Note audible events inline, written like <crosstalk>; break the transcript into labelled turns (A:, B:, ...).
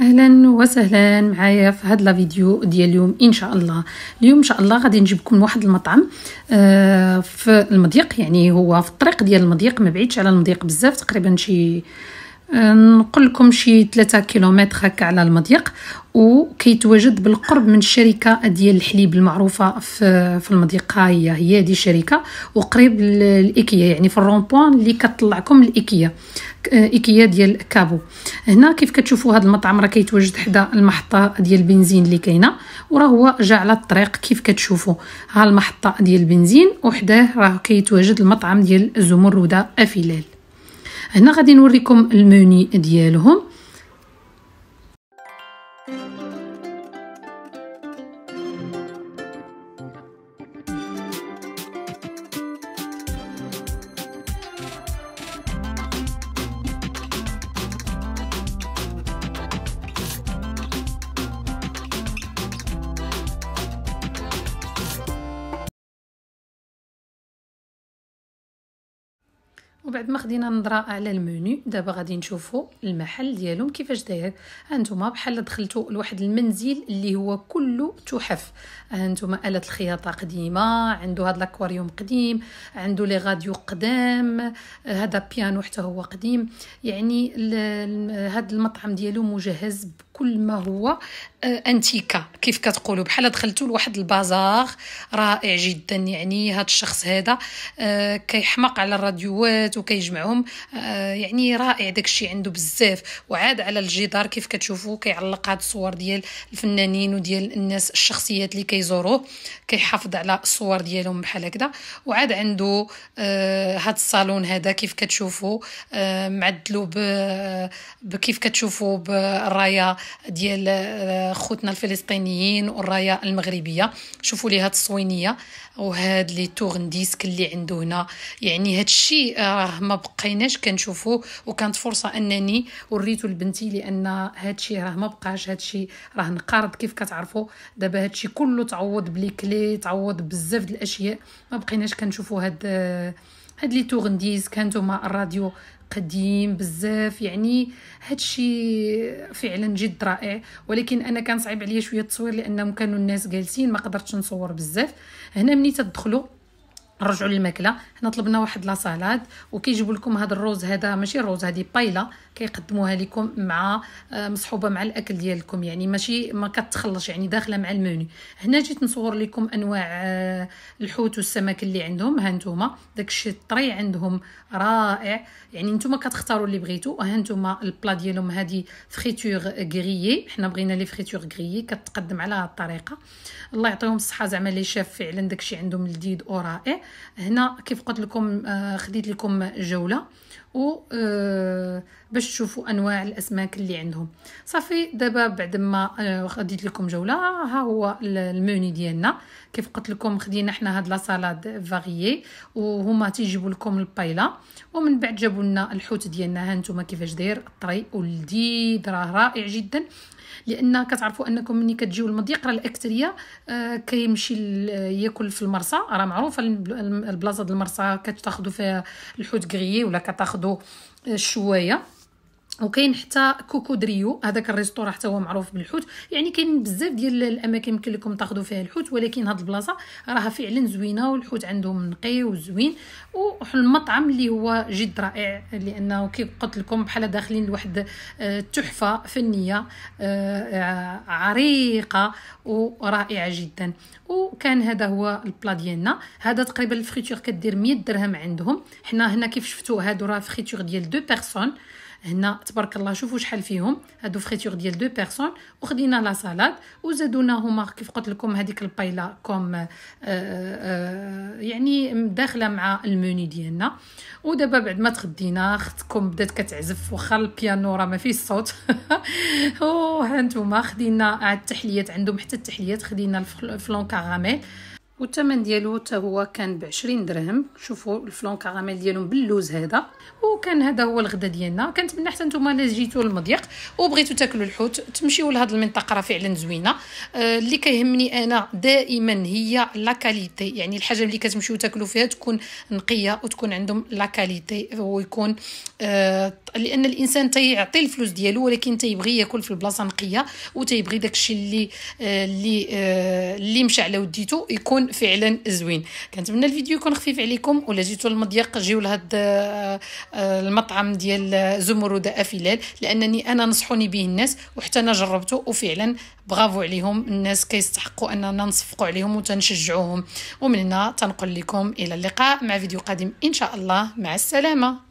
A: اهلا وسهلا معايا في هاد لا فيديو ديال اليوم ان شاء الله اليوم ان شاء الله غادي نجيب لكم واحد المطعم آه في المضيق يعني هو في الطريق ديال المضيق ما بعيدش على المضيق بزاف تقريبا شي آه، نقول لكم شي 3 كيلومتر هكا على المضيق وكيتواجد بالقرب من الشركه ديال الحليب المعروفه في في المضيق هي هي دي شركه وقريب الايكيا يعني في الرونبوان اللي كطلعكم الايكيا آه، ايكيا ديال كابو هنا كيف كتشوفوا هذا المطعم راه كيتواجد حدا المحطه ديال البنزين اللي كاينه وراه هو جا على الطريق كيف كتشوفوا ها المحطه ديال البنزين وحده راه كيتواجد المطعم ديال زمرده افيلال هنا غادي نوريكم الموني ديالهم وبعد ما خدينا نظره على المنيو دابا غادي نشوفوا المحل ديالهم كيفاش داير هانتوما بحال دخلتوا لواحد المنزل اللي هو كله تحف هانتوما الات الخياطه قديمه عنده هاد الاكواريوم قديم عنده لي غاديو قدام هذا بيانو حتى هو قديم يعني هاد المطعم ديالو مجهز كل ما هو آه، انتيكه كيف كتقولوا بحال دخلتوا لواحد البازار رائع جدا يعني هذا الشخص هذا آه، كيحماق على الراديوات وكيجمعهم آه، يعني رائع داكشي عنده بزاف وعاد على الجدار كيف كتشوفوا كيعلق هاد الصور ديال الفنانين وديال الناس الشخصيات اللي كيزوروه كيحافظ على الصور ديالهم بحال هكذا وعاد عنده هاد الصالون هذا كيف كتشوفوا معدلو بكيف كتشوفوا بالرايه ديال آه، خوتنا الفلسطينيين والرايه المغربيه شوفوا لي هاد الصوينيه وهاد لي تورنديسك اللي عنده هنا يعني هاد الشيء آه، راه ما بقيناش كنشوفوه وكانت فرصه انني وريته لبنتي لان هاد الشيء راه ما بقاش هاد الشيء راه نقارض كيف كتعرفوا دابا هاد الشيء كله تعوض بلي كلي تعوض بزاف د الاشياء ما بقيناش كنشوفوا هاد آه، هاد لي توغنديز كان هما الراديو قديم بزاف يعني هادشي فعلا جد رائع ولكن انا كان صعيب عليا شويه التصوير لانهم كانوا الناس جالسين ما قدرتش نصور بزاف هنا ملي تدخلوا نرجعوا للماكله هنا طلبنا واحد لا سالاد وكيجيبوا لكم هذا الروز هذا ماشي الروز هذه بايله كيقدموها لكم مع آه، مصحوبه مع الاكل ديالكم يعني ماشي ما كتخلصش يعني داخله مع المنيو هنا جيت نصور لكم انواع آه، الحوت والسمك اللي عندهم ها نتوما داكشي الطري عندهم رائع يعني نتوما كتختاروا اللي بغيتو ها نتوما البلا ديالهم هذه فريتور غريي حنا بغينا لي فريتور غريي كتقدم على هذه الطريقه الله يعطيهم الصحه زعما اللي شاف فعلا داكشي عندهم لذيذ ورائع هنا كيف قلت لكم آه، خديت لكم جوله آه، باش تشوفوا انواع الاسماك اللي عندهم صافي دابا بعد ما غديت آه، لكم جوله ها هو الموني ديالنا كيف قلت لكم خدينا حنا هاد لا سالاد فاغيي وهما تيجيبوا لكم البايله ومن بعد جابوا لنا الحوت ديالنا ها نتوما كيفاش داير طري ولذيذ راه رائع جدا لان كتعرفوا انكم ملي كتجيو المضيق راه الاكثريه آه، كيمشي ياكل في المرسى راه معروفه البلاصه ديال المرسى كتاخذوا فيها الحوت كغيي ولا كتاخذوا آه، الشوايه وكاين حتى كوكو دريو هذاك الريستورا حتى هو معروف بالحوت يعني كاين بزاف ديال الاماكن يمكن لكم تاخذوا فيها الحوت ولكن هاد البلاصه راها فعلا زوينه والحوت عندهم نقي وزوين وحل المطعم اللي هو جد رائع لانه كي قلت لكم بحال داخلين لواحد آه، تحفه فنيه آه، عريقه ورائعه جدا وكان هذا هو البلا ديالنا هذا تقريبا الفريتور كدير 100 درهم عندهم حنا هنا كيف شفتوا هادو راه فريتور ديال دو بيرسون هنا تبارك الله شوفوا شحال فيهم هادو فريتور ديال دو بيرسون وخدينا لا سالاد وزادونا هما كيف قلت لكم هذيك البايله كوم آه، آه، يعني داخله مع الموني ديالنا ودابا بعد ما تغدينا اختكم بدات كتعزف واخا البيانو راه ما فيه الصوت <laughs> وها نتوما خدينا التحليات عندهم حتى التحليات خدينا الفلون كاراميل والثمن ديالو حتى هو كان ب 20 درهم شوفوا الفلون كاراميل ديالهم باللوز هذا وكان هذا هو الغدا ديالنا كنتمنى حتى نتوما الا جيتوا للمضيق وبغيتوا تاكلوا الحوت تمشيو لهاد المنطقه راه فعلا زوينه آه اللي كيهمني انا دائما هي لا كاليتي يعني الحاجه اللي كتمشيو تاكلوا فيها تكون نقيه وتكون عندهم لا كاليتي ويكون آه لان الانسان تيعطي الفلوس ديالو ولكن تيبغي ياكل في البلاصه نقيه وتيبغي داكشي اللي آه اللي آه اللي مشى على وديتو يكون فعلا زوين كنتمنى الفيديو يكون خفيف عليكم ولا جيتوا المضيق جيو لهاد آه، آه، المطعم ديال زمرد افلال لانني انا نصحوني به الناس وحتى انا جربته وفعلا برافو عليهم الناس كيستحقوا اننا نصفقوا عليهم وتنشجعوهم ومن هنا تنقول لكم الى اللقاء مع فيديو قادم ان شاء الله مع السلامه